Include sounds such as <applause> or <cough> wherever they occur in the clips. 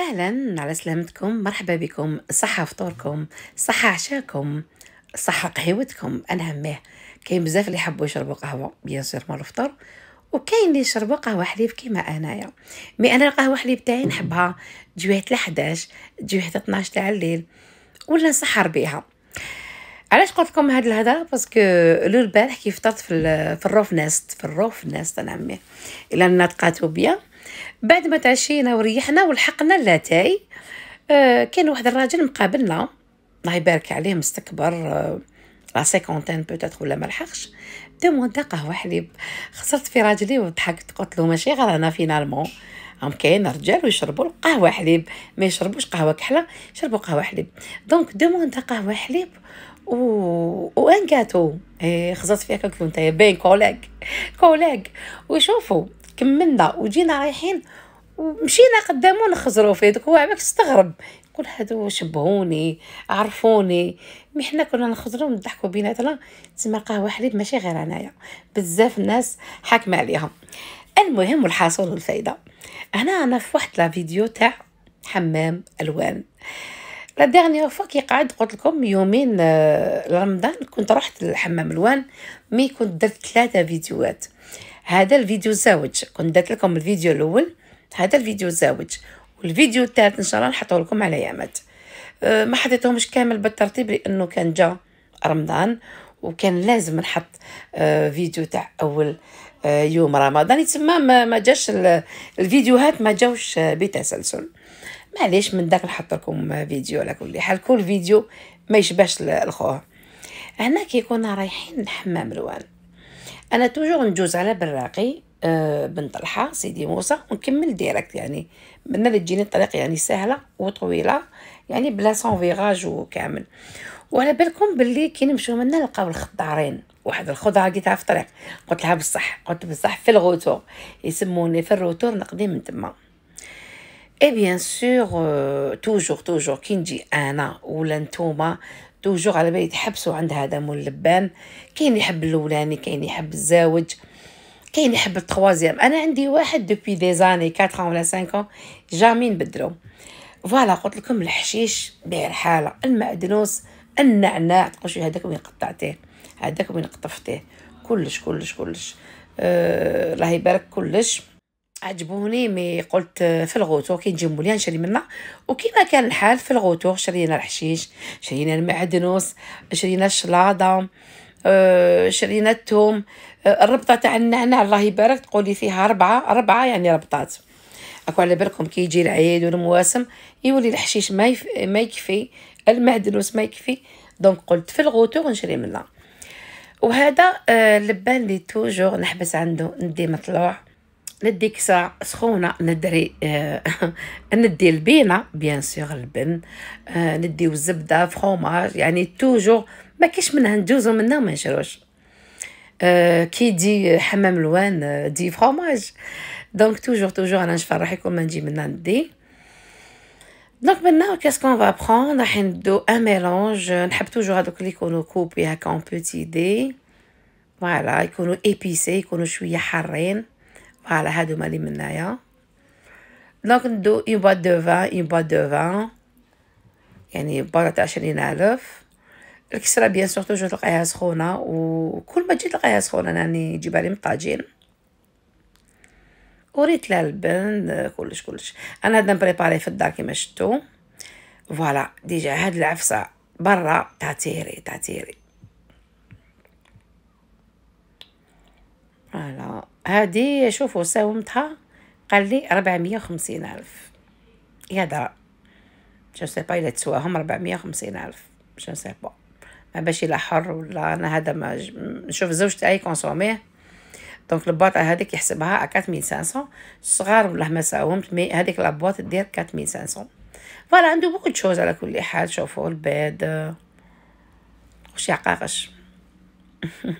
اهلا على سلامتكم مرحبا بكم صحة فطوركم صحة عشاكم صحة قهوتكم انا هماه كاين بزاف اللي يحبوا يشربوا قهوه بيان سور مال الفطور وكاين اللي يشربوا قهوه حليب كيما انايا مي انا القهوه حليب تاعي نحبها جويهة 11 جويهة 12 تاع الليل ولا نسحر بيها علاش قلت لكم هاد الهضره باسكو لو البارح كي فطرت في, في الروف نست في الروف نست انا عمي الا نطقاتو بيان بعد ما تعشينا وريحنا ولحقنا لاتاي آه كان واحد الراجل مقابلنا الله يبارك عليه مستكبر آه لا سيكونتين بوتيتر ولا ما لحقش دوموندا قهوه حليب خسرت في راجلي وضحكت قلت له ماشي غير انا فينالمون هم كاين رجال ويشربوا قهوه حليب ما يشربوش قهوه كحله يشربوا قهوه حليب دونك دوموندا قهوه حليب و وان كاتو إيه خزرت فيها كنت بين كولاك كولاك <laughs> وشوفوا كملنا وجينا رايحين ومشينا قدامه نخزرو فيه دوك هو عمك استغرب يقول هادو شبهوني عرفوني مي حنا كنا نخزرو نضحكو بيناتنا تما لقاه حليب ماشي غير انايا بزاف الناس حاكمه عليها المهم والحاصل والفائده هنا انا في واحد لا فيديو تاع حمام الوان لا ديغنيغ فوا كي قعد قلت لكم يومين لرمضان آه، كنت رحت لحمام الوان مي كنت درت ثلاثه فيديوهات هذا الفيديو الزاوج كنت درت لكم الفيديو الاول هذا الفيديو الزاوج والفيديو الثالث ان شاء الله نحطه لكم على يامات أه، ما حطيتهمش كامل بالترتيب لانه كان جا رمضان وكان لازم نحط أه، فيديو تاع اول أه، يوم رمضان يتسمى ما, ما جاش الفيديوهات ما جاوش بتسلسل معليش من داك نحط لكم فيديو على كل حال كل فيديو ما يشبهش الخوه هنا كيكون رايحين الحمام الوان انا توجور ندوز على براقي أه بن طلحه سيدي موسى ونكمل ديريكت يعني من اللي تجيني الطريق يعني سهله وطويله يعني بلا سون فيغاج وكامل وعلى بالكم باللي كي نمشيو منا نلقاو الخضارين واحد الخضره لقيتها في الطريق قلت لها بصح قلت بصح في الغوتور يسموني في الروتور نقضي من تما اي بيان سور توجور توجور كي نجي انا ولا نتوما توجو على بالي تحبسوا عند هذا مول اللبان كاين يحب الاولاني كاين يحب الزاوج كاين يحب التخوازيام انا عندي واحد دوبي دي زاني 4 ولا 5 جامي نبدلو فوالا قلت لكم الحشيش بيع الحاله المعدنوس النعناع تقولوا إيه، شو هذاك وين قطعتيه هذاك وين قطفتيه كلش كلش كلش آه الله يبارك كلش عجبوني مي قلت آه، في الغوتور كي نجي مولي نشري منا وكيما كان الحال في الغوتور شرينا الحشيش شرينا المعدنوس شرينا الشلاضه آه، شرينا الثوم آه، الربطه تاع النعناع الله يبارك تقولي فيها ربعه ربعه يعني ربطات اكو على بالكم كي يجي العيد والمواسم يولي الحشيش ما يف... ما يكفي المعدنوس ما يكفي دونك قلت في الغوتور نشري منا وهذا اللبان اللي توجور نحبس عنده ندي مطلوع ندي كسا سخونه ندري آه <laughs> ندي البينه بيان سيغ البن آه نديو الزبده فخوماج يعني توجور ما كاش منها ندوزو منها ما نشروش آه كي دي حمام الوان آه، دي فخوماج دونك توجور توجور انا نشفر روحي يكون ما نجي منها ندي دونك منا كاس كون فا بخون راح ندو ان ميلونج نحب توجور هادوك اللي يكونو كوبي هكا اون بوتي دي فوالا يكونو ايبيسي يكونو شويه حارين على هادو مالي منايا دونك ندو اون بوات دو فان اون بوات دو فان يعني بواط تاع عشرين الف الكسره بيان سور توجور تلقايها سخونه وكل ما تجي تلقايها سخونه راني جيبها لي من الطاجين وريت لها البن كلش كلش انا هادا نبريباري في الدار كيما شتو فوالا ديجا هاد العفسه برا تاع تيري تاع تيري هادي شوفوا ساومتها قال لي 450 الف يا درا جو سي با الا تسواهم 450 الف جو سي با ما باش الا حر ولا انا هذا ما ج... نشوف زوج تاعي كونسوميه دونك البواطه هذيك يحسبها 4500 صغار ولا ما ساومت مي هذيك لابواط دير 4500 فوالا عنده بوكو تشوز على كل حال شوفوا البيض وش عقاقش <laughs>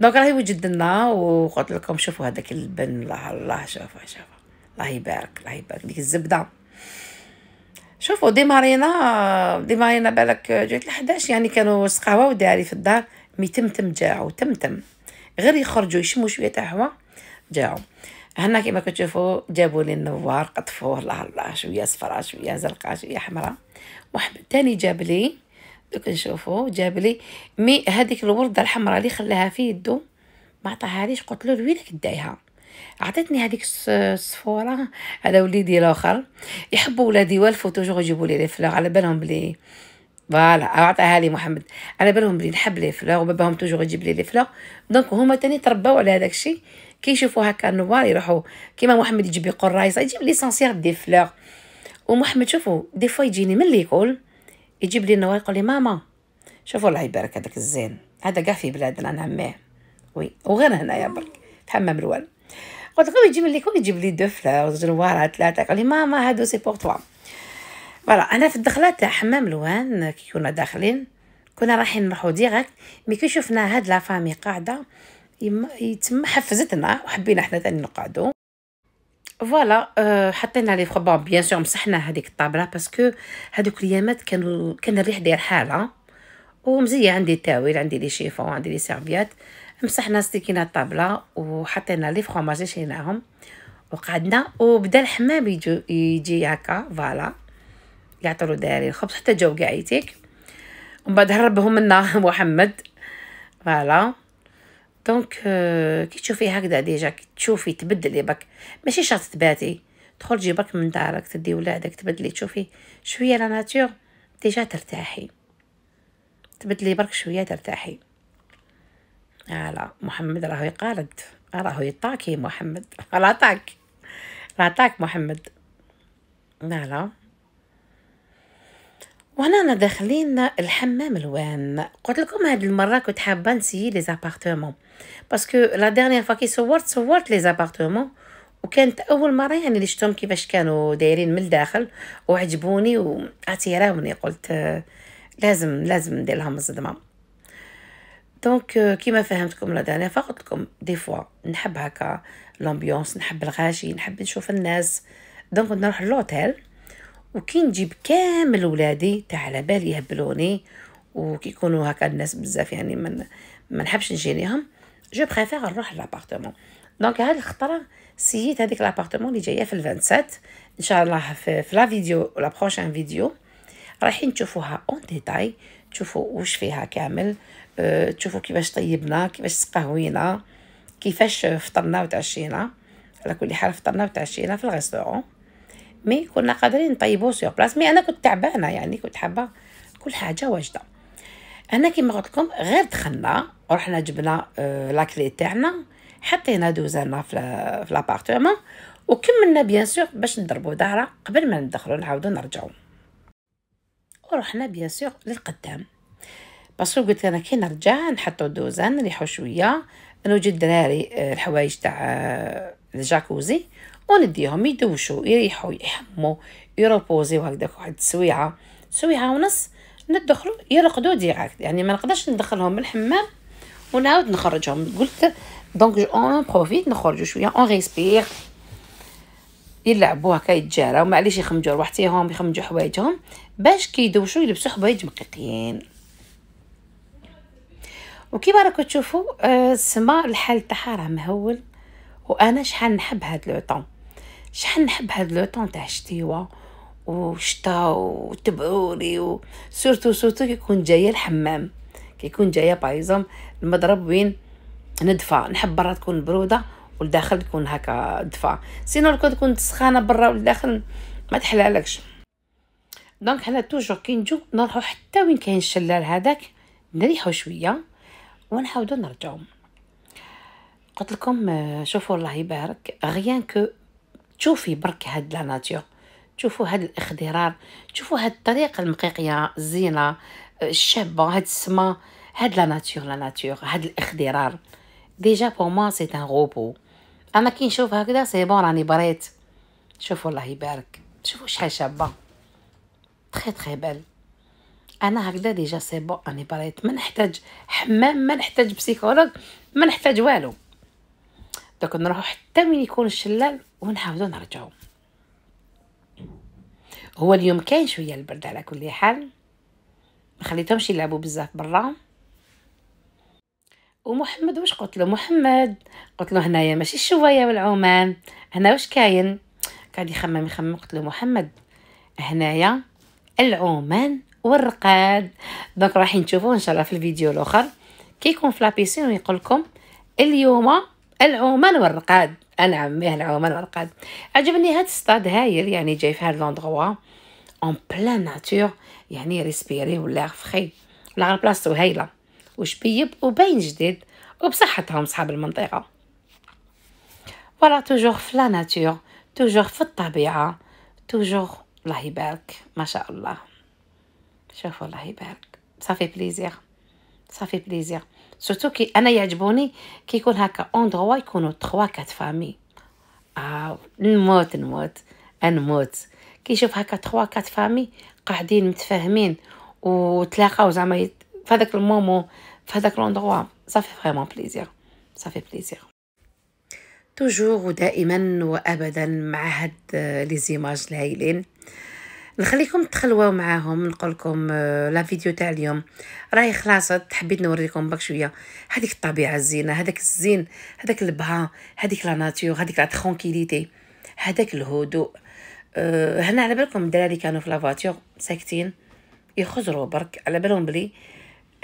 دونك راهي وجد لنا وقلت لكم شوفوا هذاك البن الله الله شوفوا شوفوا الله يبارك الله يبارك ديك الزبده شوفوا ديمارينا ديمارينا بالك جات 11 يعني كانوا سقاوه وداري في الدار مي جاعو جاعوا تمتم غير يخرجوا يشموا شويه تاع هوا جاعوا هنا كما كتشوفوا جابوا لي النوار قطفوه الله الله شويه صفراء شويه زرقاء شويه حمراء واحد ثاني جاب لي دوك نشوفو جاب لي مي هذيك الورده الحمراء اللي خلاها في يدو ما عطاهاليش قلت له لوينك دايها عطيتني هذيك الصفوره على وليدي الاخر يحبوا ولادي والفو توجور يجيبوا لي لي فلور على بالهم بلي فوالا عطاها لي محمد على بالهم بلي نحب لي فلور وباباهم توجور يجيب لي لي فلور دونك هما تاني ترباو على هذاك الشيء كي يشوفوا هكا النوار يروحوا كيما محمد يجيب لي قرايصه يجيب سانسيير دي فلور ومحمد شوفوا دي فوا يجيني من ليكول يجيب لي النوايا يقول لي ماما شوفوا الله يبارك هذاك الزين هذا كاع في بلادنا نعماه وي وغير هنايا برك في حمام الوان قلت له يجيب لي كون يجيب لي دو فلاورز جنواره ثلاثه قال لي ماما هادو سي بور توا فوالا انا في الدخله تاع حمام الوان كي كنا داخلين كنا رايحين نروحو ديغاك مي كي شفنا هاد لافامي قاعده يما يتم حفزتنا وحبينا حنا ثاني نقعدو فوالا euh, حطينا لي بون بيان سور مسحنا هذيك الطابله باسكو هذوك اليامات كانوا كان الريح داير حاله ومزيه عندي تاويل عندي لي شيفون عندي لي سيرفيات مسحنا ستيكينا الطابله وحطينا لي فروماج شيناهم وقعدنا وبدا الحمام يجي يجي هكا فوالا يعطرو داري الخبز حتى جاو كاع يتيك ومن بعد هربهم لنا <laughs> محمد فوالا دونك euh, كي تشوفي هكذا ديجا كي تشوفي تبدلي برك ماشي شرط تباتي تخرجي برك من دارك تدي ولادك تبدلي تشوفي شويه لا ناتور ديجا ترتاحي تبدلي برك شويه ترتاحي هلا محمد راهو يقالد راهو يطاكي محمد <laughs> راه طاك راه طاك محمد لا لا وهنا داخلين الحمام الوان قلت لكم هاد المره كنت حابه نسيي لي زابارتمون باسكو لا ديرنيير فوا كي صورت صورت لي زابارتمون وكانت اول مره يعني اللي شفتهم كيفاش كانوا دايرين من الداخل وعجبوني واعتراوني قلت آه، لازم لازم ندير لهم الصدمه دونك آه، كيما فهمتكم لا ديرنيير فوا قلت لكم دي فوا نحب هكا لومبيونس نحب الغاشي نحب نشوف الناس دونك نروح لوتيل وكي نجيب كامل ولادي تاع على بالي يهبلوني وكيكونوا هكا الناس بزاف يعني من ما نحبش نجينيهم جو بريفير نروح لابارتمون دونك هاد الخطره سييت هذيك لابارتمون اللي جايه في ال27 ان شاء الله في, في لا فيديو لا بروشين فيديو رايحين تشوفوها اون ديتاي تشوفوا واش فيها كامل أه تشوفوا كيفاش طيبنا كيفاش تقهوينا كيفاش فطرنا وتعشينا على كل حال فطرنا وتعشينا في الغيستورون مي كنا قادرين نطيبو سيغ بلاص مي انا كنت تعبانه يعني كنت حابه كل حاجه واجده انا كيما قلت لكم غير دخلنا رحنا جبنا آه، لاكلي تاعنا حطينا دوزانا في في لابارتمون وكملنا بيان سور باش نضربو دارة قبل ما ندخلو نعاودو نرجعو ورحنا بيان سور للقدام باسكو قلت انا كي نرجع نحطو دوزان نريحو شويه نوجد دراري آه، الحوايج تاع آه، الجاكوزي ونديهم يدوشوا يريحوا يحموا يروبوزيو هكداك واحد السويعه سويعه ونص ندخلوا يرقدوا ديراكت يعني ما نقدرش ندخلهم الحمام ونعاود نخرجهم قلت دونك اون بروفيت نخرجوا شويه اون ريسبير يلعبوا هكا يتجاراو ومعليش يخمجوا روحتيهم يخمجوا حوايجهم باش كيدوشوا يلبسوا حوايج مقيقيين وكيما راكم تشوفوا السما الحال تاعها راه مهول وانا شحال نحب هاد لو طون شحال نحب هاد لو طون تاع الشتيوا وشتا وتبعولي و سورتو سورتو كيكون جايه الحمام كيكون جايه بايزوم المضرب وين ندفى نحب برا تكون بروده والداخل تكون هكا دفى سينو لو تكون سخانه برا والداخل ما تحلالكش دونك حنا توجور كي نجو نروحو حتى وين كاين الشلال هذاك نريحو شويه ونعاودو نرجعو قلت لكم آه، شوفوا الله يبارك غيان كو تشوفي برك هاد لا ناتور تشوفوا هاد الاخضرار تشوفوا هاد الطريقه المقيقيه الزينه الشابه هاد السما هاد لا ناتور لا ناتور هاد الاخضرار ديجا بور موا سي ان غوبو انا كي نشوف هكذا سي بون راني بريت شوفوا الله يبارك شوفوا شحال شابه تري تري بيل انا هكذا ديجا سي بون راني بريت ما نحتاج حمام ما نحتاج بسيكولوج ما نحتاج والو دوك نروحو حتى من يكون الشلال ونعاودو نرجعو هو اليوم كاين شويه البرد على كل حال ما خليتهمش يلعبوا بزاف برا ومحمد واش قلت له محمد قلت له هنايا ماشي الشوايه والعمان هنا واش كاين قاعد يخمم يخمم قلت له محمد هنايا العمان والرقاد دونك رايحين نشوفوه ان شاء الله في الفيديو الاخر كيكون في لابيسين ويقول لكم اليوم العومان والرقاد عمي العومان والرقاد عجبني هاد الصطاد هايل يعني جاي في هاد لوندغوا اون بلان ناتور يعني ريسبيري ولا فخي ولا غير بلاصتو هايله وشبيب وباين جديد وبصحتهم صحاب المنطقه فوالا توجور في لا ناتور توجور في الطبيعه توجور الله يبارك ما شاء الله شوفوا الله يبارك صافي بليزير صافي بليزير سورتو كي انا يعجبوني كي يكون هكا اون دروا يكونوا تخوا كات فامي آه نموت نموت نموت كي يشوف هكا تخوا كات فامي قاعدين متفاهمين وتلاقاو زعما يت... في هذاك المومو في هذاك لوندروا صافي فريمون بليزير صافي بليزير توجور ودائما وابدا مع هاد لي آه، زيماج الهايلين نخليكم تخلواو معاهم نقول لكم آه، لا فيديو تاع اليوم راهي خلاصت حبيت نوريكم برك شويه هذيك الطبيعه الزينه هذاك الزين هذاك البها هذيك لا ناتور هذيك لا ترونكيليتي هذاك الهدوء أه هنا على بالكم الدراري كانوا في لافاتور ساكتين يخزروا برك على بالهم بلي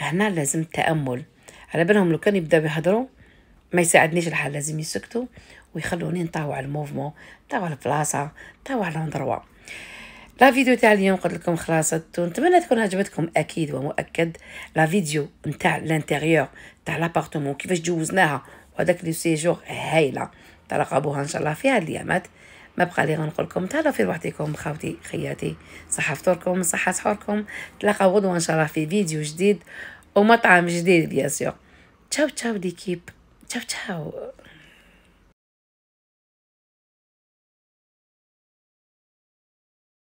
هنا لازم تامل على بالهم لو كان يبداو يهضروا ما يساعدنيش الحال لازم يسكتوا ويخلوني نطاوع الموفمون نطاوع البلاصه نطاوع لاندروا لا فيديو تاع اليوم قلت لكم خلاصت ونتمنى تكون عجبتكم اكيد ومؤكد لا فيديو نتاع الانتيريور تاع لابارتمون كيفاش جوزناها وهذاك لي سيجور هايله ترقبوها ان شاء الله في هاد الايامات ما بقى لي غنقول لكم تهلاو في وحدكم خاوتي خياتي صحه فطوركم صحه سحوركم تلاقاو غدوه ان شاء الله في فيديو جديد ومطعم جديد بيان سور تشاو تشاو ليكيب تشاو تشاو